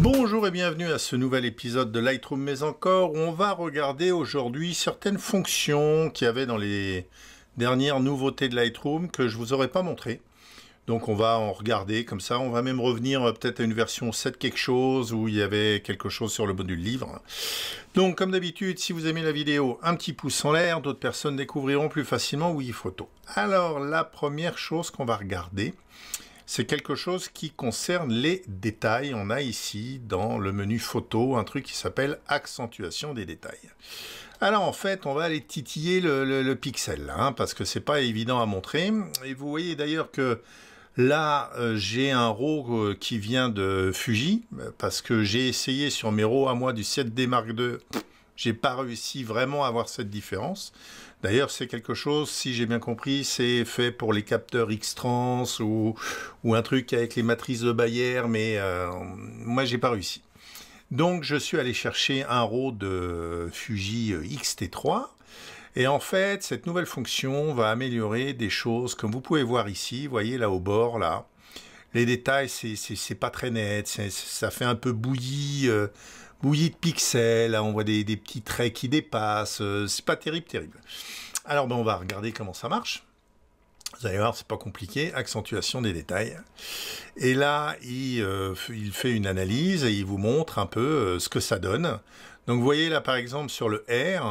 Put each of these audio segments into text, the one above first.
Bonjour et bienvenue à ce nouvel épisode de Lightroom mais encore où on va regarder aujourd'hui certaines fonctions qu'il y avait dans les dernières nouveautés de Lightroom que je vous aurais pas montré. Donc on va en regarder comme ça, on va même revenir euh, peut-être à une version 7 quelque chose où il y avait quelque chose sur le module livre. Donc comme d'habitude, si vous aimez la vidéo, un petit pouce en l'air, d'autres personnes découvriront plus facilement oui photo. Alors la première chose qu'on va regarder, c'est quelque chose qui concerne les détails. On a ici dans le menu photo un truc qui s'appelle accentuation des détails. Alors en fait, on va aller titiller le, pixel, hein, parce que c'est pas évident à montrer. Et vous voyez d'ailleurs que Là, euh, j'ai un RAW euh, qui vient de Fuji, parce que j'ai essayé sur mes RAW à moi du 7D Mark II j'ai pas réussi vraiment à voir cette différence. D'ailleurs, c'est quelque chose, si j'ai bien compris, c'est fait pour les capteurs X-Trans ou, ou un truc avec les matrices de Bayer, mais moi, euh, moi, j'ai pas réussi. Donc, je suis allé chercher un RAW de Fuji euh, XT3. Et en fait, cette nouvelle fonction va améliorer des choses comme vous pouvez voir ici, vous voyez là au bord, là. Les détails, c'est pas très net, ça fait un peu bouilli. Euh, bouillie de pixels, là on voit des, petits traits qui dépassent, euh, c'est pas terrible, terrible. Alors ben, on va regarder comment ça marche. Vous allez voir, c'est pas compliqué, accentuation des détails. Et là, il, euh, il, fait une analyse et il vous montre un peu euh, ce que ça donne. Donc vous voyez là par exemple sur le R,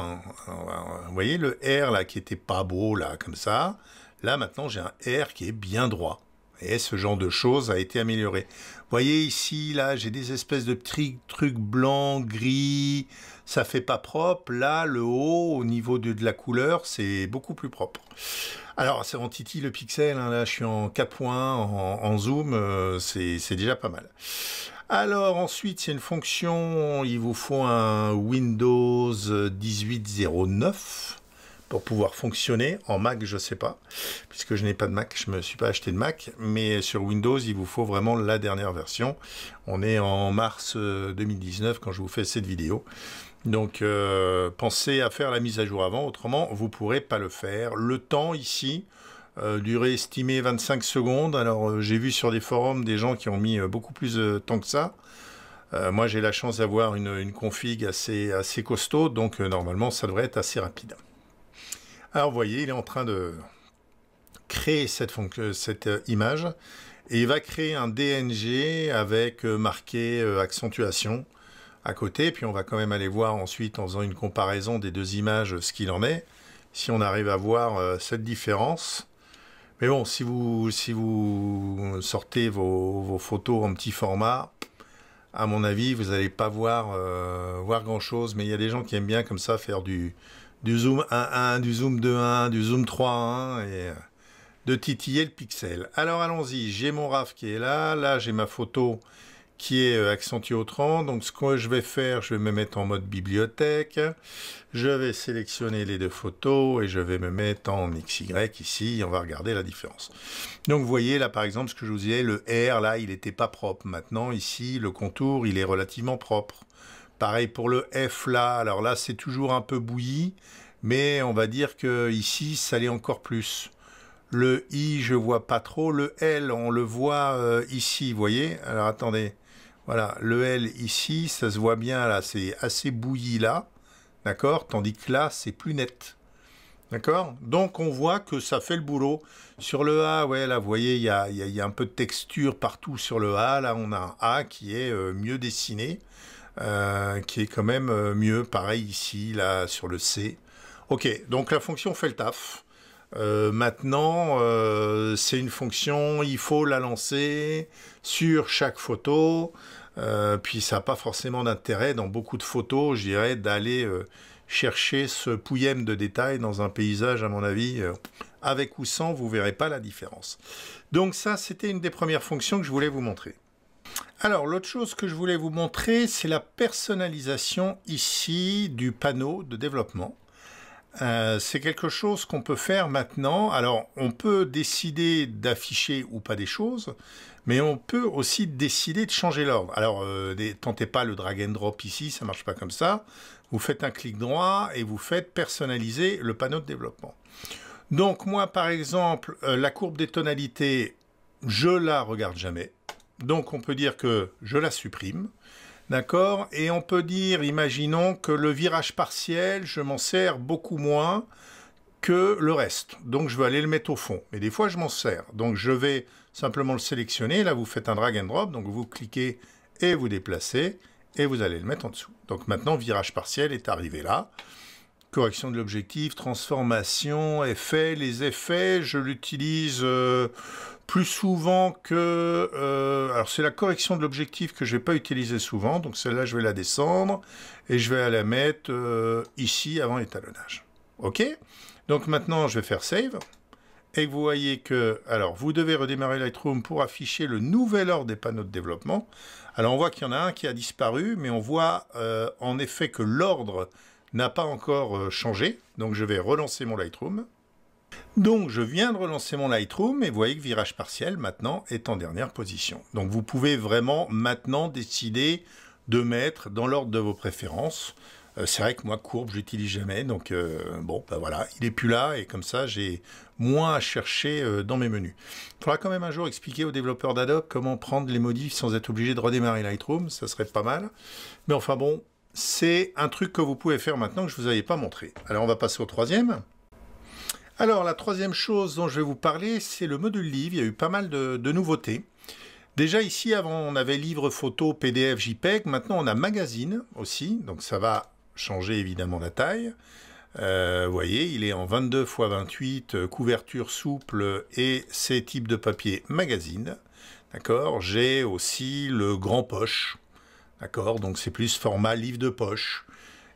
vous voyez le R là qui était pas beau là comme ça. Là maintenant j'ai un R qui est bien droit. Et ce genre de choses a été amélioré. Voyez ici, là, j'ai des espèces de trucs blancs, gris, ça fait pas propre. Là, le haut, au niveau de, la couleur, c'est beaucoup plus propre. Alors, c'est en Titi le pixel, hein. là, je suis en points en, en, zoom, euh, c'est déjà pas mal. Alors ensuite, c'est une fonction, il vous faut un Windows 1809 pour pouvoir fonctionner. En Mac, je ne sais pas, puisque je n'ai pas de Mac, je ne me suis pas acheté de Mac, mais sur Windows, il vous faut vraiment la dernière version. On est en mars 2019 euh, quand je vous fais cette vidéo. Donc euh, pensez à faire la mise à jour avant, autrement vous ne pourrez pas le faire. Le temps ici, euh, durée estimée 25 secondes. Alors euh, j'ai vu sur des forums des gens qui ont mis beaucoup plus de temps que ça. moi j'ai la chance d'avoir une, config assez costaud, donc normalement ça devrait être assez rapide. Alors vous voyez, il est en train de créer cette, euh, euh, image et il va créer un DNG avec euh, marqué accentuation à côté. Puis on va quand même aller voir ensuite en faisant une comparaison des deux images ce qu'il en est, si on arrive à voir cette différence. Mais bon, si vous, si vous sortez vos, photos en petit format, à mon avis, vous n'allez pas voir, voir grand-chose. Mais il y a des gens qui aiment bien comme ça faire du, du zoom 1.1, du zoom 2.1, du zoom 3.1 et euh, de titiller le pixel. Alors allons-y, j'ai mon RAF qui est là, là j'ai ma photo qui est euh, accentuée au 30, donc ce que je vais faire, je vais me mettre en mode bibliothèque, je vais sélectionner les deux photos et je vais me mettre en XY ici, on va regarder la différence. Donc vous voyez là par exemple ce que je vous disais, le R là il n'était pas propre, maintenant ici le contour il est relativement propre. Pareil pour le F là. Alors là, c'est toujours un peu bouilli, mais on va dire que ici, ça l'est encore plus. Le I, je vois pas trop. Le L, on le voit euh, ici, vous voyez Alors attendez. Voilà, le L ici, ça se voit bien là, c'est assez bouilli là. D'accord Tandis que là, c'est plus net. D'accord Donc on voit que ça fait le boulot. Sur le A, ouais, là, vous voyez, il y a, un peu de texture partout sur le A. Là, on a un A qui est euh, mieux dessiné. Euh, qui est quand même euh, mieux. Pareil ici, là, sur le C. Ok, donc la fonction fait le taf. Euh, maintenant, c'est une fonction, il faut la lancer sur chaque photo. puis ça n'a pas forcément d'intérêt dans beaucoup de photos, je dirais, d'aller chercher ce pouillème de détails dans un paysage, à mon avis, avec ou sans, vous verrez pas la différence. Donc ça, c'était une des premières fonctions que je voulais vous montrer. Alors, l'autre chose que je voulais vous montrer, c'est la personnalisation ici du panneau de développement. Euh, c'est quelque chose qu'on peut faire maintenant. Alors, on peut décider d'afficher ou pas des choses, mais on peut aussi décider de changer l'ordre. Alors, euh, tentez pas le drag and drop ici, ça marche pas comme ça. Vous faites un clic droit et vous faites personnaliser le panneau de développement. Donc, moi, par exemple, euh, la courbe des tonalités, je la regarde jamais. Donc on peut dire que je la supprime. D'accord Et on peut dire, imaginons que le virage partiel, je m'en sers beaucoup moins que le reste. Donc je vais aller le mettre au fond. Mais des fois, je m'en sers. Donc je vais simplement le sélectionner. Là, vous faites un drag and drop. Donc vous cliquez et vous déplacez. Et vous allez le mettre en dessous. Donc maintenant, virage partiel est arrivé là correction de l'objectif, transformation, effet. Les effets, je l'utilise euh, plus souvent que... Euh, alors c'est la correction de l'objectif que je ne vais pas utiliser souvent, donc celle-là je vais la descendre et je vais la mettre euh, ici avant l'étalonnage. OK Donc maintenant je vais faire Save. Et vous voyez que, alors, vous devez redémarrer Lightroom pour afficher le nouvel ordre des panneaux de développement. Alors, on voit qu'il y en a un qui a disparu, mais on voit en effet que l'ordre n'a pas encore euh, changé. Donc je vais relancer mon Lightroom. Donc je viens de relancer mon Lightroom et vous voyez que virage partiel maintenant est en dernière position. Donc vous pouvez vraiment maintenant décider de mettre dans l'ordre de vos préférences. Euh, c'est vrai que moi courbe j'utilise jamais donc euh, bon ben voilà il est plus là et comme ça j'ai moins à chercher dans mes menus. Il faudra quand même un jour expliquer aux développeurs d'Adobe comment prendre les modifs sans être obligé de redémarrer Lightroom, ça serait pas mal. Mais enfin bon c'est un truc que vous pouvez faire maintenant que je ne vous avais pas montré. Alors on va passer au troisième. Alors la troisième chose dont je vais vous parler, c'est le module livre. Il y a eu pas mal de, nouveautés. Déjà ici, avant, on avait livre, photo, PDF, JPEG. Maintenant, on a magazine aussi. Donc ça va changer évidemment la taille. Euh, vous voyez, il est en 22 x 28, couverture souple et ces types de papier magazine. D'accord J'ai aussi le grand poche. D'accord Donc c'est plus format livre de poche.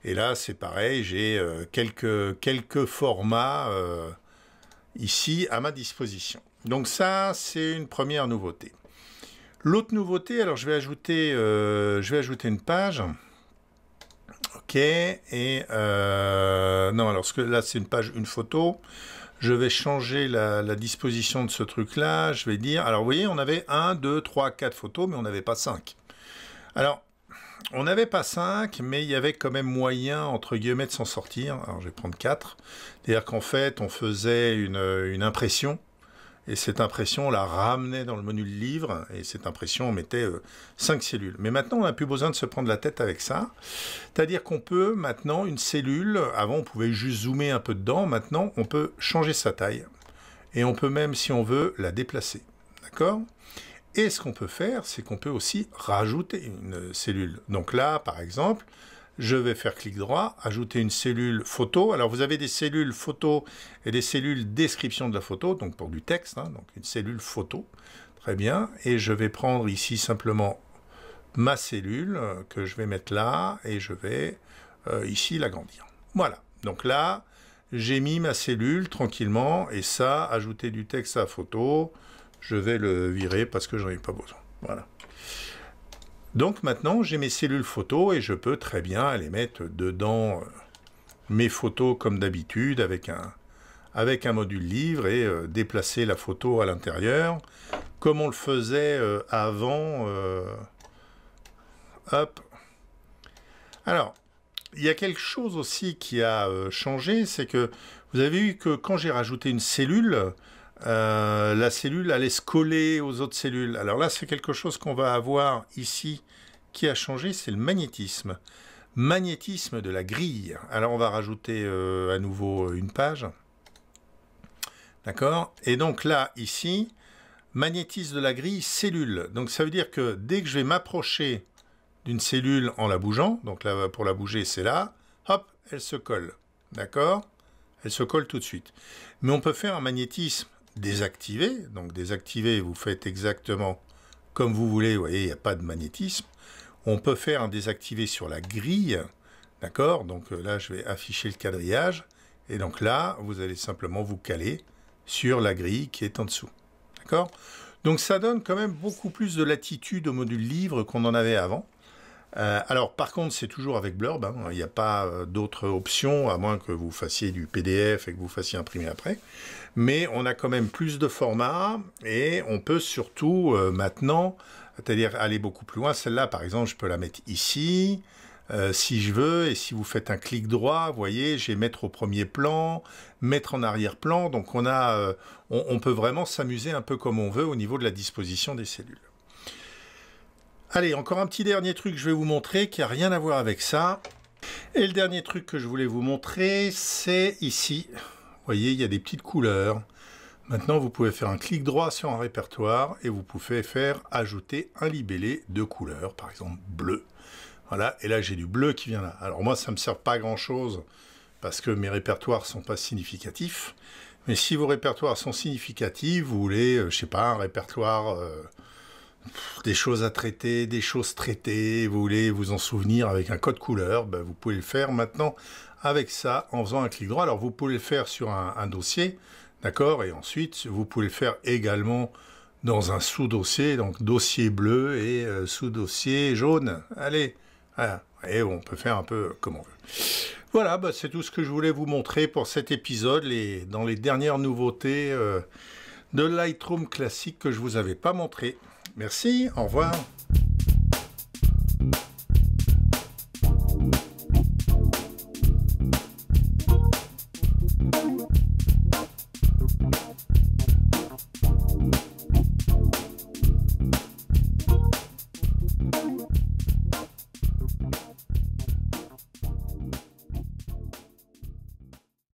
Et là, c'est pareil, j'ai euh, quelques, quelques formats euh, ici à ma disposition. Donc ça, c'est une première nouveauté. L'autre nouveauté, alors je vais ajouter, euh, je vais ajouter une page. OK. Et non, alors là, c'est une page, une photo. Je vais changer la, la disposition de ce truc-là. Je vais dire, alors vous voyez, on avait 1, 2, 3, 4 photos, mais on n'avait pas 5. Alors, on n'avait pas 5, mais il y avait quand même moyen, entre guillemets, de s'en sortir. Alors je vais prendre 4. C'est-à-dire qu'en fait, on faisait euh, une, impression, et cette impression, on la ramenait dans le menu de livre, et cette impression, on mettait 5 euh, cellules. Mais maintenant, on n'a plus besoin de se prendre la tête avec ça. C'est-à-dire qu'on peut maintenant, une cellule, avant on pouvait juste zoomer un peu dedans, maintenant on peut changer sa taille. Et on peut même, si on veut, la déplacer. D'accord et ce qu'on peut faire, c'est qu'on peut aussi rajouter une cellule. Donc là, par exemple, je vais faire clic droit, ajouter une cellule photo. Alors vous avez des cellules photo et des cellules description de la photo, donc pour du texte, hein, donc une cellule photo. Très bien. Et je vais prendre ici simplement ma cellule euh, que je vais mettre là et je vais euh, ici l'agrandir. Voilà. Donc là, j'ai mis ma cellule tranquillement et ça, ajouter du texte à la photo, je vais le virer parce que j'en ai pas besoin. Voilà. Donc maintenant, j'ai mes cellules photo et je peux très bien les mettre dedans euh, mes photos comme d'habitude avec un, avec un module livre et euh, déplacer la photo à l'intérieur comme on le faisait euh, avant. hop. Alors, il y a quelque chose aussi qui a changé, c'est que vous avez vu que quand j'ai rajouté une cellule, euh, la cellule allait se coller aux autres cellules. Alors là, c'est quelque chose qu'on va avoir ici qui a changé, c'est le magnétisme. Magnétisme de la grille. Alors on va rajouter euh, à nouveau euh, une page. D'accord Et donc là, ici, magnétisme de la grille, cellule. Donc ça veut dire que dès que je vais m'approcher d'une cellule en la bougeant, donc là, pour la bouger, c'est là, hop, elle se colle. D'accord Elle se colle tout de suite. Mais on peut faire un magnétisme désactiver. Donc désactiver, vous faites exactement comme vous voulez, vous voyez, il n'y a pas de magnétisme. On peut faire un désactiver sur la grille, d'accord Donc euh, là, je vais afficher le quadrillage. Et donc là, vous allez simplement vous caler sur la grille qui est en dessous, d'accord Donc ça donne quand même beaucoup plus de latitude au module livre qu'on en avait avant. Euh, alors par contre, c'est toujours avec Blurb, hein. il n'y a pas euh, d'autres options, à moins que vous fassiez du PDF et que vous fassiez imprimer après. Mais on a quand même plus de formats et on peut surtout euh, maintenant, c'est-à-dire aller beaucoup plus loin. Celle-là, par exemple, je peux la mettre ici. si je veux, et si vous faites un clic droit, vous voyez, j'ai mettre au premier plan, mettre en arrière-plan, donc on, a, on peut vraiment s'amuser un peu comme on veut au niveau de la disposition des cellules. Allez, encore un petit dernier truc que je vais vous montrer qui n'a rien à voir avec ça. Et le dernier truc que je voulais vous montrer, c'est ici. Vous voyez, il y a des petites couleurs. Maintenant, vous pouvez faire un clic droit sur un répertoire et vous pouvez faire ajouter un libellé de couleur, par exemple bleu. Voilà, et là j'ai du bleu qui vient là. Alors moi, ça ne me sert pas à grand-chose parce que mes répertoires sont pas significatifs. Mais si vos répertoires sont significatifs, vous voulez, euh, je sais pas, un répertoire... Euh, des choses à traiter, des choses traitées, vous voulez vous en souvenir avec un code couleur, ben, vous pouvez le faire maintenant avec ça en faisant un clic droit. Alors vous pouvez le faire sur un, dossier, d'accord, et ensuite vous pouvez le faire également dans un sous-dossier, donc dossier bleu et euh, sous-dossier jaune. Allez, voilà. Et on peut faire un peu comme on veut. Voilà, ben, c'est tout ce que je voulais vous montrer pour cet épisode, dans les dernières nouveautés euh, de Lightroom classique que je ne vous avais pas montré. Merci, au revoir.